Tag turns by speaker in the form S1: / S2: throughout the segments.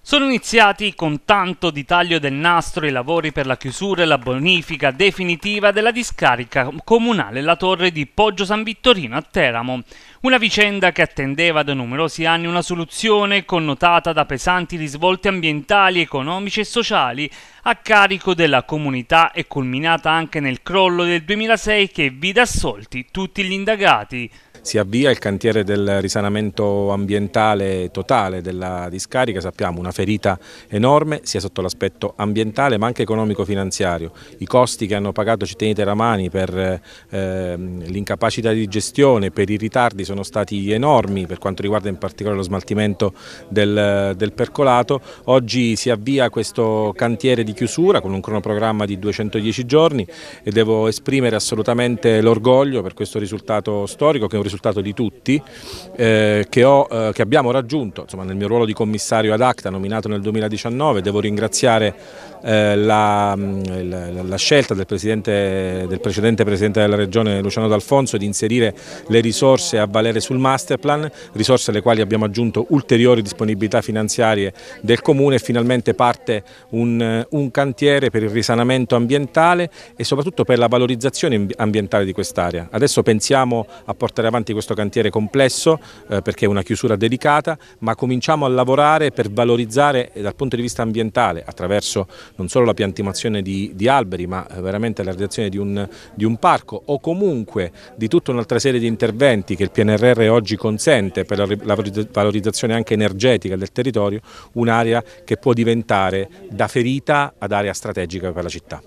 S1: Sono iniziati con tanto di taglio del nastro i lavori per la chiusura e la bonifica definitiva della discarica comunale La Torre di Poggio San Vittorino a Teramo. Una vicenda che attendeva da numerosi anni una soluzione connotata da pesanti risvolti ambientali, economici e sociali a carico della comunità e culminata anche nel crollo del 2006 che vide assolti tutti gli
S2: indagati. Si avvia il cantiere del risanamento ambientale totale della discarica, sappiamo una ferita enorme sia sotto l'aspetto ambientale ma anche economico-finanziario. I costi che hanno pagato cittadini teramani per eh, l'incapacità di gestione, per i ritardi sono stati enormi per quanto riguarda in particolare lo smaltimento del, del percolato. Oggi si avvia questo cantiere di chiusura con un cronoprogramma di 210 giorni e devo esprimere assolutamente l'orgoglio per questo risultato storico che è un risultato risultato di tutti, eh, che, ho, eh, che, abbiamo raggiunto insomma, nel mio ruolo di commissario ad ACTA nominato nel 2019. Devo ringraziare eh, la, mm, la, la, scelta del, presidente, del, precedente Presidente della Regione Luciano D'Alfonso di inserire le risorse a valere sul masterplan, risorse alle quali abbiamo aggiunto ulteriori disponibilità finanziarie del Comune e finalmente parte un, un cantiere per il risanamento ambientale e soprattutto per la valorizzazione ambientale di quest'area. Adesso pensiamo a portare avanti avanti questo cantiere complesso eh, perché è una chiusura delicata, ma cominciamo a lavorare per valorizzare eh, dal punto di vista ambientale attraverso non solo la piantimazione di, di alberi ma eh, veramente la realizzazione di un, di un parco o comunque di tutta un'altra serie di interventi che il PNRR oggi consente per la, la valorizzazione anche energetica del territorio, un'area che può diventare da ferita ad area strategica per la città.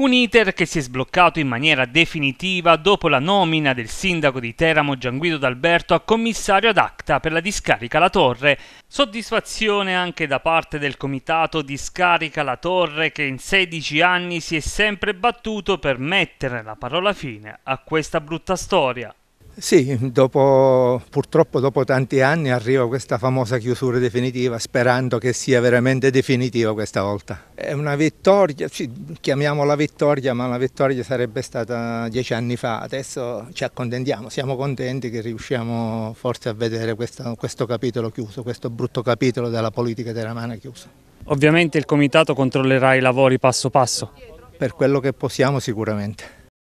S1: Un iter che si è sbloccato in maniera definitiva dopo la nomina del sindaco di Teramo Gianguido D'Alberto a commissario ad acta per la discarica La Torre. Soddisfazione anche da parte del comitato Discarica La Torre che in 16 anni si è sempre battuto per mettere la parola fine a questa brutta storia.
S3: Sì, dopo, purtroppo dopo tanti anni arriva questa famosa chiusura definitiva, sperando che sia veramente definitiva questa volta. È una vittoria, sì, chiamiamola vittoria, ma la vittoria sarebbe stata dieci anni fa, adesso ci accontentiamo, siamo contenti che riusciamo forse a vedere questo, questo capitolo chiuso, questo brutto capitolo della politica della teramana chiuso.
S1: Ovviamente il Comitato controllerà i lavori passo passo? Per quello che possiamo sicuramente.